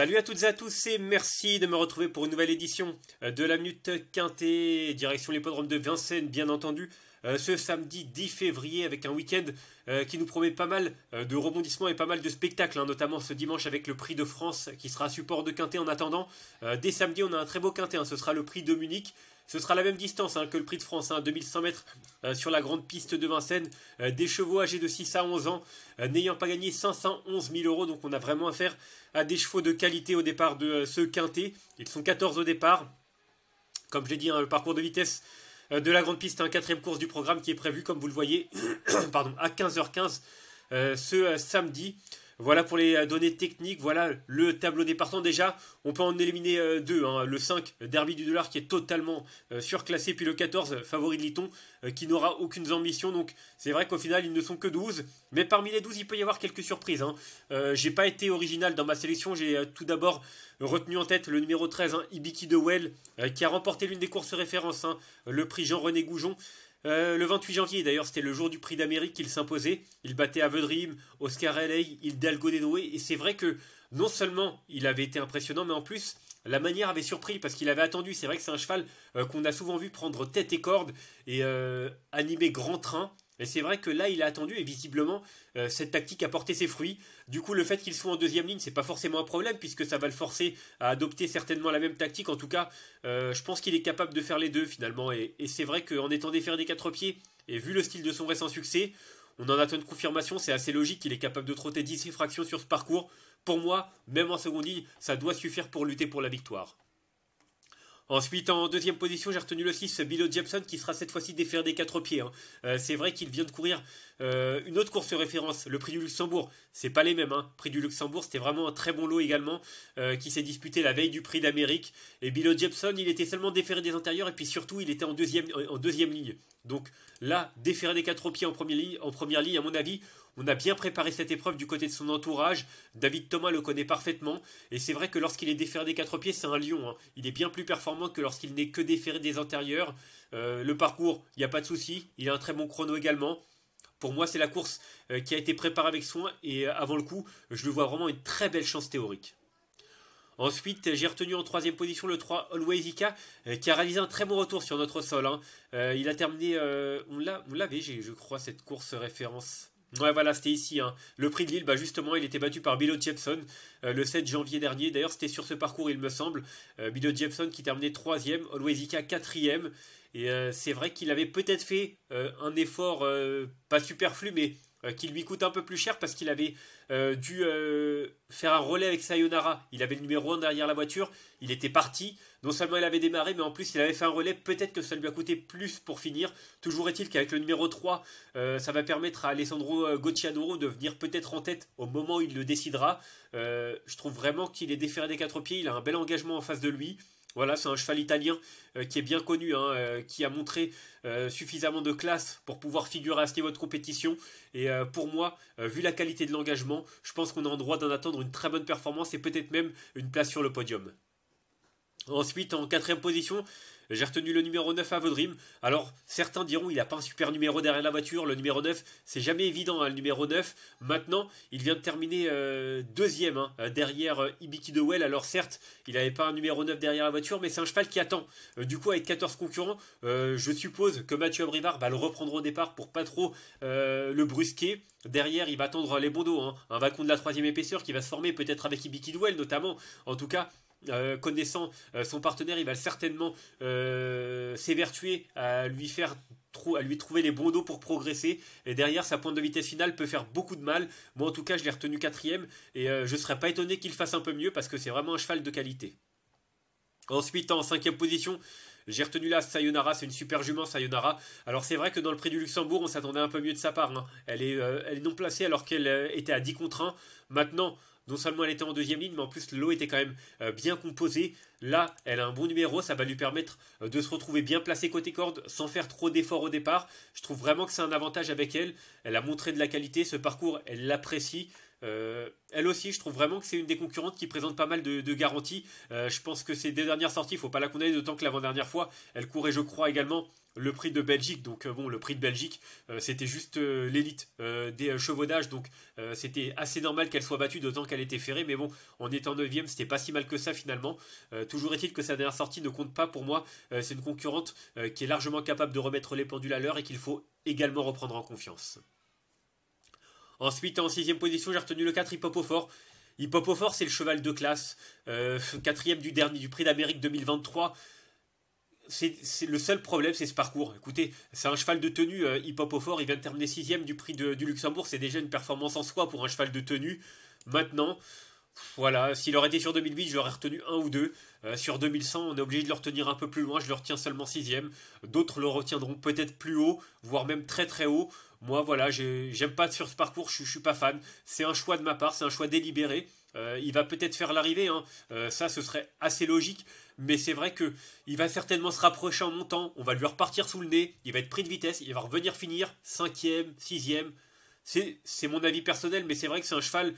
Salut à toutes et à tous et merci de me retrouver pour une nouvelle édition euh, de la Minute Quintée, direction l'hippodrome de Vincennes bien entendu. Euh, ce samedi 10 février avec un week-end euh, qui nous promet pas mal euh, de rebondissements et pas mal de spectacles, hein, notamment ce dimanche avec le Prix de France qui sera support de Quintet en attendant. dès samedi, on a un très beau Quintet, hein. ce sera le Prix de Munich. Ce sera la même distance hein, que le Prix de France, 2100 mètres sur la grande piste de Vincennes. des chevaux âgés de 6 à 11 ans n'ayant pas gagné 511 000 euros, donc on a vraiment affaire à des chevaux de qualité au départ de ce Quintet. Ils sont 14 au départ. Comme je l'ai dit, le parcours de vitesse euh, de la grande piste, un hein, quatrième course du programme qui est prévu, comme vous le voyez, pardon, à 15h15 euh, ce euh, samedi. Voilà pour les euh, données techniques, voilà le tableau des partants. Déjà, on peut en éliminer euh, deux. Hein. Le 5, Derby du Dollar, qui est totalement euh, surclassé, puis le 14, favori de Liton, qui n'aura aucune ambition. Donc c'est vrai qu'au final, ils ne sont que 12. Mais parmi les 12, il peut y avoir quelques surprises. Hein. j'ai pas été original dans ma sélection. J'ai tout d'abord retenu en tête le numéro 13, hein, Ibiki de Well, qui a remporté l'une des courses références, le prix Jean-René Goujon. Euh, le 28 janvier, d'ailleurs, c'était le jour du prix d'Amérique qu'il s'imposait. Il battait Avedrim, Oscar L.A., Hidalgo Noé Et c'est vrai que non seulement il avait été impressionnant, mais en plus, la manière avait surpris parce qu'il avait attendu. C'est vrai que c'est un cheval euh, qu'on a souvent vu prendre tête et corde et euh, animer grand train. Mais c'est vrai que là, il a attendu et visiblement, euh, cette tactique a porté ses fruits. Du coup, le fait qu'il soit en deuxième ligne, c'est pas forcément un problème puisque ça va le forcer à adopter certainement la même tactique. En tout cas, euh, je pense qu'il est capable de faire les deux finalement. Et, c'est vrai qu'en étant déféré des quatre pieds et vu le style de son récent succès, on en attend une confirmation. C'est assez logique qu'il est capable de trotter 10 fractions sur ce parcours. Pour moi, même en seconde ligne, ça doit suffire pour lutter pour la victoire. Ensuite, en deuxième position, j'ai retenu le 6, billot Jepson, qui sera cette fois-ci déféré des quatre pieds. Hein. Euh, c'est vrai qu'il vient de courir euh, une autre course référence, le Prix du Luxembourg. C'est pas les mêmes. Hein. Prix du Luxembourg, c'était vraiment un très bon lot également, euh, qui s'est disputé la veille du Prix d'Amérique. Et billot Jepson, il était seulement déféré des antérieurs, et puis surtout, il était en deuxième, en deuxième ligne. Donc là, déferrer des quatre pieds en première, ligne, en à mon avis, on a bien préparé cette épreuve du côté de son entourage. David Thomas le connaît parfaitement. Et c'est vrai que lorsqu'il est déferré des quatre pieds, c'est un lion. Hein. Il est bien plus performant que lorsqu'il n'est que déferré des antérieurs. Euh, le parcours, il n'y a pas de souci. Il a un très bon chrono également. Pour moi, c'est la course euh, qui a été préparée avec soin. Et euh, avant le coup, je lui vois vraiment une très belle chance théorique. Ensuite, j'ai retenu en troisième position le 3 Always Ika, euh, qui a réalisé un très bon retour sur notre sol. Hein. Euh, il a terminé, euh, on l'avait, je crois, cette course référence. Ouais, voilà, c'était ici. Hein. Le prix de Lille, bah justement, il était battu par Bilo Jepson le 7 janvier dernier. D'ailleurs, c'était sur ce parcours, il me semble. Euh, Bilo Jepson qui terminait troisième, Always Ika 4 Et c'est vrai qu'il avait peut-être fait un effort pas superflu, mais euh, qui lui coûte un peu plus cher parce qu'il avait euh, dû euh, faire un relais avec Sayonara. Il avait le numéro 1 derrière la voiture, il était parti. Non seulement il avait démarré, mais en plus il avait fait un relais. Peut-être que ça lui a coûté plus pour finir. Toujours est-il qu'avec le numéro 3, ça va permettre à Alessandro Gocciadoro de venir peut-être en tête au moment où il le décidera. je trouve vraiment qu'il est déféré des quatre pieds, il a un bel engagement en face de lui. Voilà, c'est un cheval italien euh, qui est bien connu, hein, euh, qui a montré euh, suffisamment de classe pour pouvoir figurer à ce niveau de compétition. Et pour moi, vu la qualité de l'engagement, je pense qu'on a en droit d'en attendre une très bonne performance et peut-être même une place sur le podium. Ensuite, en quatrième position, j'ai retenu le numéro 9 à Vaudrim. Alors, certains diront, il n'a pas un super numéro derrière la voiture. Le numéro 9, c'est jamais évident, hein, le numéro 9. Maintenant, il vient de terminer euh, deuxième hein, euh, derrière euh, Ibiki Well, Alors, certes, il n'avait pas un numéro 9 derrière la voiture, mais c'est un cheval qui attend. du coup, avec 14 concurrents, je suppose que Mathieu Abrivard va le reprendre au départ pour pas trop le brusquer. Derrière, il va attendre les bons dos, hein, un vacon de la troisième épaisseur qui va se former peut-être avec Ibiki Well, notamment. En tout cas, euh, connaissant euh, son partenaire, il va certainement euh, s'évertuer à lui faire à lui trouver les bons dos pour progresser et derrière sa pointe de vitesse finale peut faire beaucoup de mal moi en tout cas je l'ai retenu quatrième et je ne serais pas étonné qu'il fasse un peu mieux parce que c'est vraiment un cheval de qualité ensuite en cinquième position j'ai retenu la Sayonara, c'est une super jument Sayonara. Alors c'est vrai que dans le prix du Luxembourg, on s'attendait un peu mieux de sa part. Hein. Elle, est, elle, non placée alors qu'elle était à 10 contre 1. Maintenant, non seulement elle était en deuxième ligne, mais en plus l'eau était quand même euh, bien composée, Là, elle a un bon numéro, ça va lui permettre euh, de se retrouver bien placée côté corde sans faire trop d'efforts au départ. Je trouve vraiment que c'est un avantage avec elle. Elle a montré de la qualité, ce parcours, elle l'apprécie. Euh, elle aussi, je trouve vraiment que c'est une des concurrentes qui présente pas mal de, garanties. Euh, je pense que ces deux dernières sorties, il faut pas la condamner, d'autant que l'avant-dernière fois, elle courait, je crois, également le prix de Belgique. Donc euh, bon, le prix de Belgique, c'était juste l'élite des chevaudages. Donc c'était assez normal qu'elle soit battue, d'autant qu'elle était ferrée. Mais bon, en étant 9 e c'était pas si mal que ça finalement. toujours est-il que sa dernière sortie ne compte pas pour moi. C'est une concurrente qui est largement capable de remettre les pendules à l'heure et qu'il faut également reprendre en confiance. Ensuite, en sixième position, j'ai retenu le 4 au fort c'est le cheval de classe, euh, quatrième du dernier du Prix d'Amérique 2023. C'est le seul problème, c'est ce parcours. Écoutez, c'est un cheval de tenue, euh, il vient de terminer sixième du Prix du Luxembourg. C'est déjà une performance en soi pour un cheval de tenue. Maintenant, voilà, s'il aurait été sur 2008, je l'aurais retenu un ou deux. Euh, sur 2100, on est obligé de le retenir un peu plus loin, je le retiens seulement sixième. D'autres le retiendront peut-être plus haut, voire même très très haut. Moi, voilà, j'aime pas pas sur ce parcours, je, suis pas fan. C'est un choix de ma part, c'est un choix délibéré. Euh, il va peut-être faire l'arrivée, hein. euh, ça ce serait assez logique, mais c'est vrai que il va certainement se rapprocher en montant, on va lui repartir sous le nez, il va être pris de vitesse, il va revenir finir cinquième, sixième, C'est mon avis personnel, mais c'est vrai que c'est un cheval,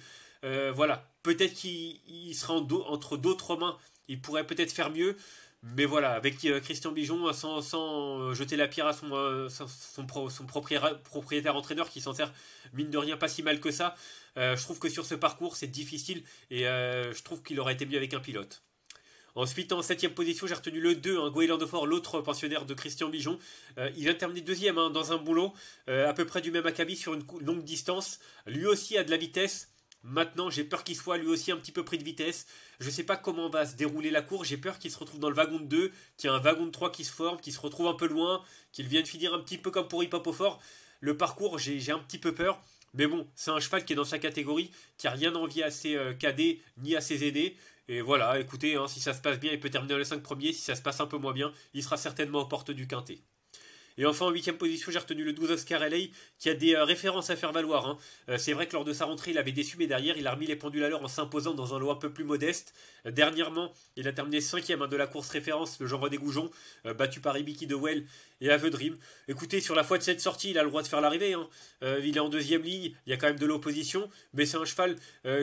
euh, voilà, peut-être qu'il sera entre d'autres mains, il pourrait peut-être faire mieux, mais voilà, avec euh, Christian Bijon, euh, sans, euh, jeter la pierre à son, propriétaire, entraîneur qui s'en sert mine de rien pas si mal que ça, je trouve que sur ce parcours c'est difficile et je trouve qu'il aurait été mieux avec un pilote. Ensuite, en 7 position, j'ai retenu le 2, hein, Goéland l'autre pensionnaire de Christian Bijon. il a terminé deuxième hein, dans un boulot, à peu près du même acabit sur une longue distance. Lui aussi a de la vitesse, Maintenant, j'ai peur qu'il soit lui aussi un petit peu pris de vitesse. Je ne sais pas comment va se dérouler la course. J'ai peur qu'il se retrouve dans le wagon de 2, qu'il y a un wagon de 3 qui se forme, qu'il se retrouve un peu loin, qu'il vienne finir un petit peu comme pour Hip fort. Le parcours, j'ai un petit peu peur. Mais bon, c'est un cheval qui est dans sa catégorie, qui a rien envie à ses euh, cadets ni à ses aînés. Et voilà, écoutez, hein, si ça se passe bien, il peut terminer les 5 premiers. Si ça se passe un peu moins bien, il sera certainement aux portes du quintet. Et enfin, en huitième position, j'ai retenu le 12 Oscar LA, qui a des euh, références à faire valoir. Hein. Euh, c'est vrai que lors de sa rentrée, il avait déçu, mais derrière, il a remis les pendules à l'heure en s'imposant dans un lot un peu plus modeste. Euh, dernièrement, il a terminé 5ème hein, de la course référence, le genre des goujons, battu par Ibiki Dewell et Ave Dream. Écoutez, sur la fois de cette sortie, il a le droit de faire l'arrivée. Hein. il est en deuxième ligne, il y a quand même de l'opposition, mais c'est un cheval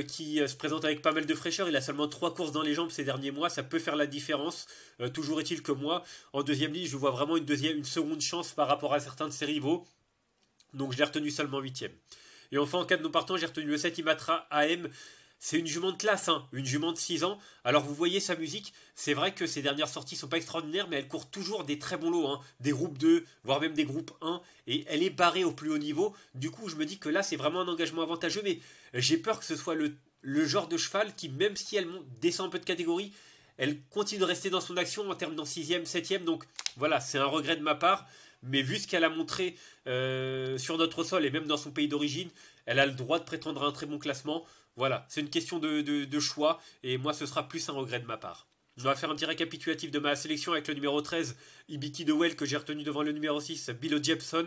qui se présente avec pas mal de fraîcheur. Il a seulement 3 courses dans les jambes ces derniers mois, ça peut faire la différence. toujours est-il que moi, en deuxième ligne, je vois vraiment une, deuxième, une seconde chance par rapport à certains de ses rivaux. Donc je l'ai retenu seulement 8 Et enfin, en cas de non partant, j'ai retenu le 7 Imatra AM. C'est une jument de classe, hein, une jument de 6 ans. Alors vous voyez sa musique, c'est vrai que ses dernières sorties sont pas extraordinaires, mais elle court toujours des très bons lots, hein. des groupes 2, voire même des groupes 1, et elle est barrée au plus haut niveau. Du coup, je me dis que là, c'est vraiment un engagement avantageux, mais j'ai peur que ce soit le, genre de cheval qui, même si elle descend un peu de catégorie, elle continue de rester dans son action en termes d'en 6ème, 7ème. Donc voilà, c'est un regret de ma part mais vu ce qu'elle a montré euh, sur notre sol et même dans son pays d'origine, elle a le droit de prétendre à un très bon classement. Voilà, c'est une question de, choix, et moi ce sera plus un regret de ma part. Je dois faire un petit récapitulatif de ma sélection avec le numéro 13, Ibiki Dewell, que j'ai retenu devant le numéro 6, Bill Jepson.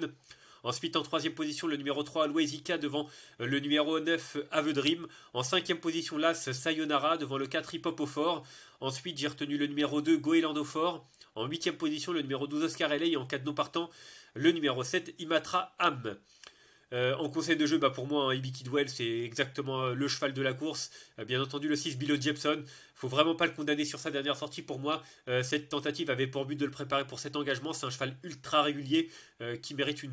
Ensuite, en troisième position, le numéro 3, Loesika devant euh, le numéro 9, Ave Dream. En cinquième position, l'As Sayonara devant le 4, Hip au Fort. Ensuite, j'ai retenu le numéro 2, Goéland Fort. En huitième position, le numéro 12, Oscar L.A. Et en de non partant, le numéro 7, Imatra Am. Euh, en conseil de jeu, bah, pour moi, hein, Ibiki Dwell, c'est exactement euh, le cheval de la course. bien entendu, le 6, Billo Jepson. Faut vraiment pas le condamner sur sa dernière sortie. Pour moi, cette tentative avait pour but de le préparer pour cet engagement. C'est un cheval ultra régulier qui mérite une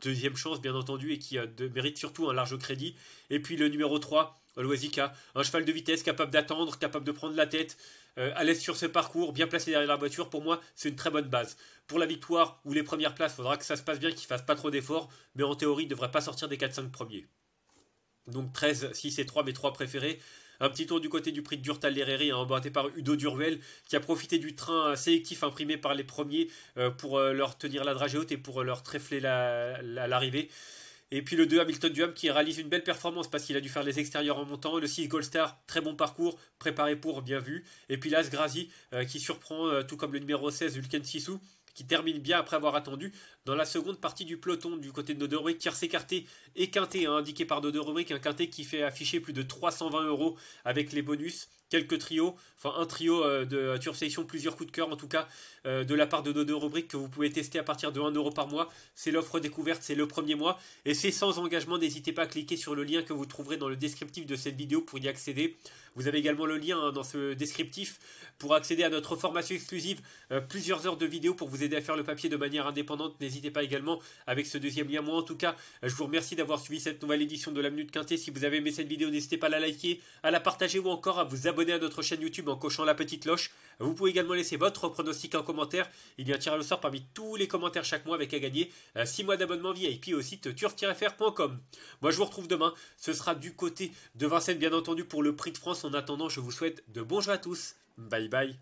deuxième chance, bien entendu, et qui euh, mérite surtout un large crédit. Et puis le numéro 3, Loisica, un cheval de vitesse capable d'attendre, capable de prendre la tête, euh, à l'aise sur ce parcours, bien placé derrière la voiture, pour moi, c'est une très bonne base. Pour la victoire ou les premières places, il faudra que ça se passe bien, qu'il fasse pas trop d'efforts, mais en théorie, il ne devrait pas sortir des 4-5 premiers. Donc 13, 6 et 3, mes 3 préférés. Un petit tour du côté du prix de Durtal Lereri, hein, emboîté par Udo Durvel, qui a profité du train sélectif imprimé par les premiers euh, pour euh, leur tenir la dragée haute et pour euh, leur tréfler l'arrivée. et puis le 2 Hamilton Duham qui réalise une belle performance parce qu'il a dû faire les extérieurs en montant. Le 6 Goldstar, très bon parcours, préparé pour, bien vu. Et puis l'As Grazi qui surprend, tout comme le numéro 16 Ulken Sissou qui termine bien après avoir attendu dans la seconde partie du peloton du côté de rubriques, qui s'écarté et quinté, hein, indiqué par rubriques, un quinté qui fait afficher plus de 320 euros avec les bonus quelques trios, enfin un trio euh, de Turf plusieurs coups de cœur en tout cas, euh, de la part de nos deux rubriques que vous pouvez tester à partir de 1€ euro par mois. C'est l'offre découverte, c'est le premier mois, et c'est sans engagement, n'hésitez pas à cliquer sur le lien que vous trouverez dans le descriptif de cette vidéo pour y accéder. Vous avez également le lien hein, dans ce descriptif pour accéder à notre formation exclusive, euh, plusieurs heures de vidéos pour vous aider à faire le papier de manière indépendante. N'hésitez pas également avec ce deuxième lien. Moi en tout cas, je vous remercie d'avoir suivi cette nouvelle édition de la Minute Quintée. Si vous avez aimé cette vidéo, n'hésitez pas à la liker, à la partager ou encore à vous abonner à notre chaîne YouTube en cochant la petite cloche. Vous pouvez également laisser votre pronostic en commentaire. Il y a un tirage au sort parmi tous les commentaires chaque mois avec à gagner 6 euh, mois d'abonnement VIP au site turf-fr.com. Moi, je vous retrouve demain. Ce sera du côté de Vincennes, bien entendu, pour le Prix de France. En attendant, je vous souhaite de bons jeux à tous. Bye bye.